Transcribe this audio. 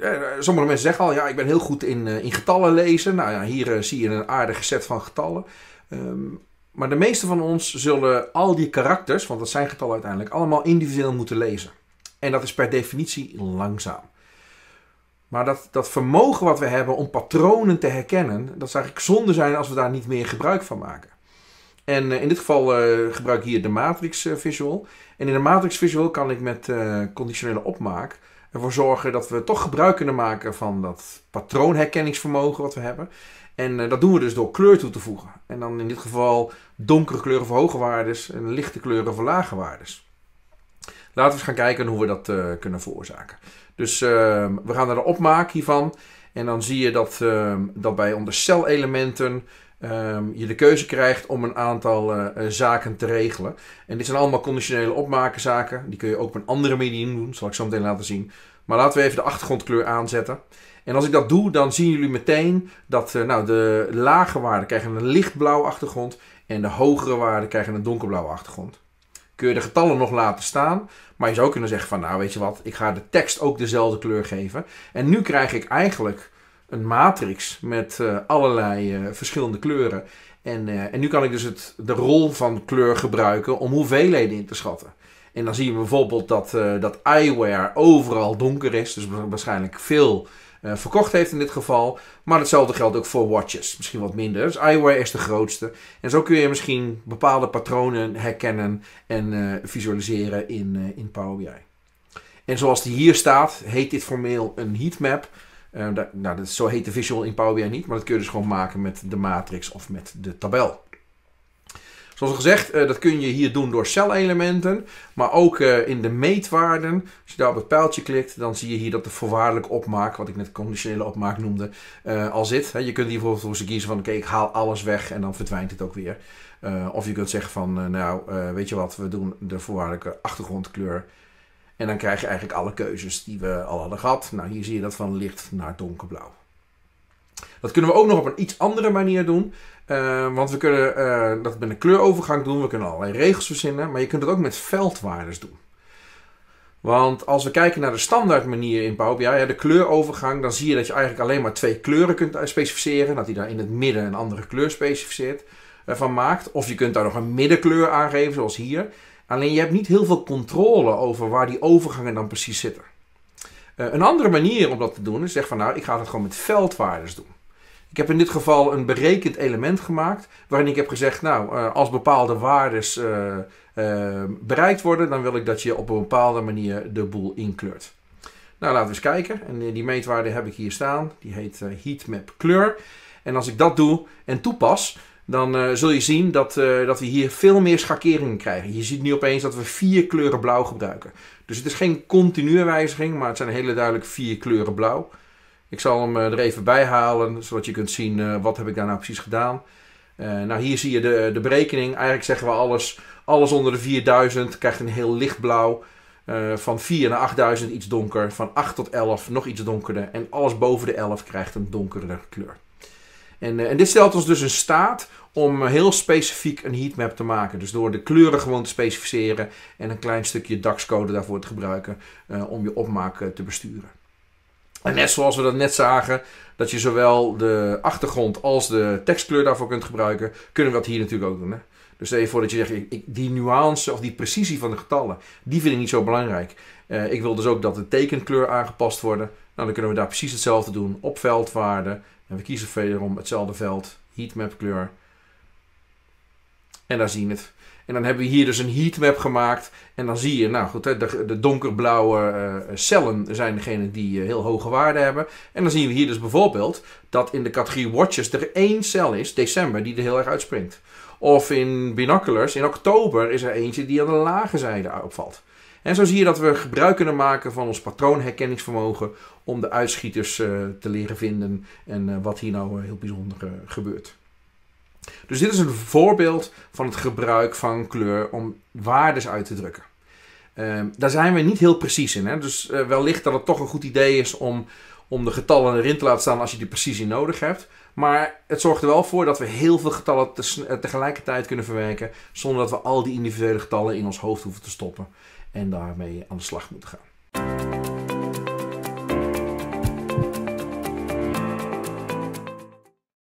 Eh, sommige mensen zeggen al, ja, ik ben heel goed in, eh, in getallen lezen. Nou ja, hier eh, zie je een aardige set van getallen. Ehm, maar de meeste van ons zullen al die karakters, want dat zijn getallen uiteindelijk, allemaal individueel moeten lezen. En dat is per definitie langzaam. Maar dat, dat vermogen wat we hebben om patronen te herkennen, dat zou eigenlijk zonde zijn als we daar niet meer gebruik van maken. En eh, in dit geval eh, gebruik ik hier de Matrix eh, Visual. En in de Matrix Visual kan ik met conditionele opmaak ervoor zorgen dat we toch gebruik kunnen maken van dat patroonherkenningsvermogen wat we hebben. En dat doen we dus door kleur toe te voegen. En dan in dit geval donkere kleuren voor hoge waardes en lichte kleuren voor lage waardes. Laten we eens gaan kijken hoe we dat kunnen veroorzaken. Dus ehm, we gaan naar de opmaak hiervan. En dan zie je dat, ehm, dat bij onder celelementen um, je de keuze krijgt om een aantal eh, eh, zaken te regelen. En dit zijn allemaal conditionele opmakenzaken. Die kun je ook op een andere medium doen. Dat zal ik zo meteen laten zien. Maar laten we even de achtergrondkleur aanzetten. En als ik dat doe, dan zien jullie meteen dat eh, nou, de lage waarden krijgen een lichtblauwe achtergrond. En de hogere waarden krijgen een donkerblauwe achtergrond kun je de getallen nog laten staan. Maar je zou kunnen zeggen van, nou weet je wat, ik ga de tekst ook dezelfde kleur geven. En nu krijg ik eigenlijk een matrix met eh, allerlei eh, verschillende kleuren. En, eh, en nu kan ik dus het, de rol van kleur gebruiken om hoeveelheden in te schatten. En dan zie je bijvoorbeeld dat, dat eyewear overal donker is. Dus waarschijnlijk veel verkocht heeft in dit geval. Maar hetzelfde geldt ook voor watches. Misschien wat minder. Dus eyewear is de grootste. En zo kun je misschien bepaalde patronen herkennen en visualiseren in, in Power BI. En zoals die hier staat, heet dit formeel een heatmap. Ehm, dat, nou, dat, zo heet de visual in Power BI niet, maar dat kun je dus gewoon maken met de matrix of met de tabel. Zoals al gezegd, eh, dat kun je hier doen door celelementen, maar ook eh, in de meetwaarden. Als je daar op het pijltje klikt, dan zie je hier dat de voorwaardelijke opmaak, wat ik net conditionele opmaak noemde, eh, al zit. je kunt hier bijvoorbeeld voor kiezen van, oké, ik haal alles weg en dan verdwijnt het ook weer. of je kunt zeggen van, nou, weet je wat, we doen de voorwaardelijke achtergrondkleur en dan krijg je eigenlijk alle keuzes die we al hadden gehad. Nou, hier zie je dat van licht naar donkerblauw. Dat kunnen we ook nog op een iets andere manier doen. Eh, want we kunnen eh, dat met een kleurovergang doen. We kunnen allerlei regels verzinnen. Maar je kunt het ook met veldwaardes doen. Want als we kijken naar de standaard manier in Power BI, de kleurovergang, dan zie je dat je eigenlijk alleen maar twee kleuren kunt eh, specificeren. Dat hij daar in het midden een andere kleur specificeert, van maakt. Of je kunt daar nog een middenkleur aangeven, zoals hier. Alleen je hebt niet heel veel controle over waar die overgangen dan precies zitten. Eh, een andere manier om dat te doen is zeg van nou, ik ga het gewoon met veldwaardes doen. Ik heb in dit geval een berekend element gemaakt waarin ik heb gezegd, nou, eh, als bepaalde waardes eh, bereikt worden, dan wil ik dat je op een bepaalde manier de boel inkleurt. Nou, laten we eens kijken. En die meetwaarde heb ik hier staan. Die heet heatmap kleur. En als ik dat doe en toepas, dan eh, zul je zien dat, eh, dat we hier veel meer schakeringen krijgen. Je ziet nu opeens dat we vier kleuren blauw gebruiken. Dus het is geen continue wijziging, maar het zijn hele duidelijk vier kleuren blauw. Ik zal hem eh, er even bij halen, zodat je kunt zien wat heb ik daar nou precies gedaan. nou, hier zie je de, de berekening. Eigenlijk zeggen we alles, alles onder de 4000 krijgt een heel lichtblauw. van 4 naar 8000 iets donker. Van 8 tot 11 nog iets donkerder. En alles boven de 11 krijgt een donkerder kleur. En, eh, en dit stelt ons dus in staat om eh, heel specifiek een heatmap te maken. Dus door de kleuren gewoon te specificeren en een klein stukje DAX-code daarvoor te gebruiken eh, om je opmaak te besturen. En net zoals we dat net zagen, dat je zowel de achtergrond als de tekstkleur daarvoor kunt gebruiken, kunnen we dat hier natuurlijk ook doen. Hè? Dus stel je dat je zegt, ik, die nuance of die precisie van de getallen, die vind ik niet zo belangrijk. Uh, ik wil dus ook dat de tekenkleur aangepast worden. Nou, dan kunnen we daar precies hetzelfde doen op veldwaarden en we kiezen wederom hetzelfde veld, heatmap kleur. En daar zien we het. En dan hebben we hier dus een heatmap gemaakt. En dan zie je, nou goed, de, donkerblauwe eh, cellen zijn degene die eh, heel hoge waarde hebben. En dan zien we hier dus bijvoorbeeld dat in de categorie watches er één cel is, december, die er heel erg uitspringt. Of in binoculars, in oktober is er eentje die aan de lage zijde opvalt. En zo zie je dat we gebruik kunnen maken van ons patroonherkenningsvermogen om de uitschieters eh, te leren vinden en eh, wat hier nou eh, heel bijzonder gebeurt. Dus dit is een voorbeeld van het gebruik van kleur om waardes uit te drukken. Ehm, daar zijn we niet heel precies in. Hè? Dus wellicht dat het toch een goed idee is om om de getallen erin te laten staan als je die precisie nodig hebt. Maar het zorgt er wel voor dat we heel veel getallen eh, tegelijkertijd kunnen verwerken. Zonder dat we al die individuele getallen in ons hoofd hoeven te stoppen. En daarmee aan de slag moeten gaan.